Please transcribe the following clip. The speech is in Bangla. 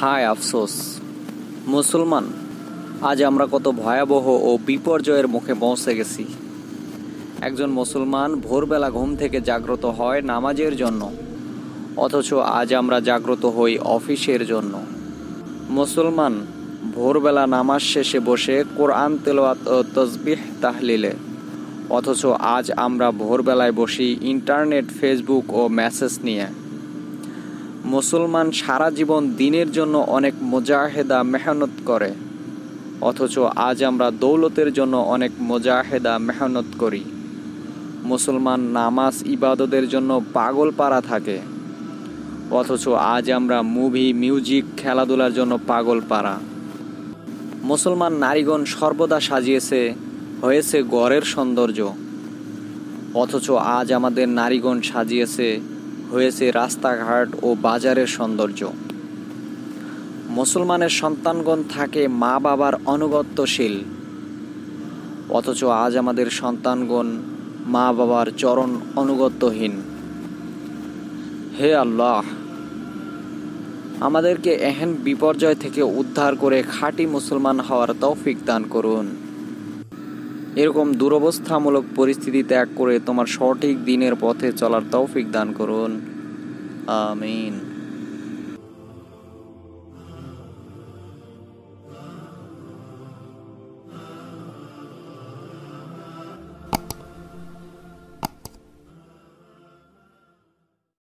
হায় আফসোস মুসলমান আজ আমরা কত ভয়াবহ ও বিপর্যয়ের মুখে পৌঁছে গেছি একজন মুসলমান ভোরবেলা ঘুম থেকে জাগ্রত হয় নামাজের জন্য অথচ আজ আমরা জাগ্রত হই অফিসের জন্য মুসলমান ভোরবেলা নামাজ শেষে বসে কোরআন তেলোয়াত ও তসবিহ তাহলিলে অথচ আজ আমরা ভোরবেলায় বসি ইন্টারনেট ফেসবুক ও মেসেজ নিয়ে মুসলমান সারা জীবন দিনের জন্য অনেক মোজাহেদা মেহনত করে অথচ আজ আমরা দৌলতের জন্য অনেক মোজাহেদা মেহনত করি মুসলমান নামাজ ইবাদতের জন্য পাগল পাড়া থাকে অথচ আজ আমরা মুভি মিউজিক খেলাধুলার জন্য পাগল পাড়া মুসলমান নারীগণ সর্বদা সাজিয়েছে হয়েছে গড়ের সৌন্দর্য অথচ আজ আমাদের নারীগণ সাজিয়েছে হয়েছে রাস্তাঘাট ও বাজারের সৌন্দর্য মুসলমানের সন্তানগণ থাকে মা বাবার অনুগত্যশীল অথচ আজ আমাদের সন্তানগণ মা বাবার চরণ অনুগত্যহীন হে আল্লাহ আমাদেরকে এহেন বিপর্যয় থেকে উদ্ধার করে খাঁটি মুসলমান হওয়ার তৌফিক দান করুন এরকম দুরবস্থামূলক পরিস্থিতি ত্যাগ করে তোমার সঠিক দিনের পথে চলার তৌফিক দান করুন আমিন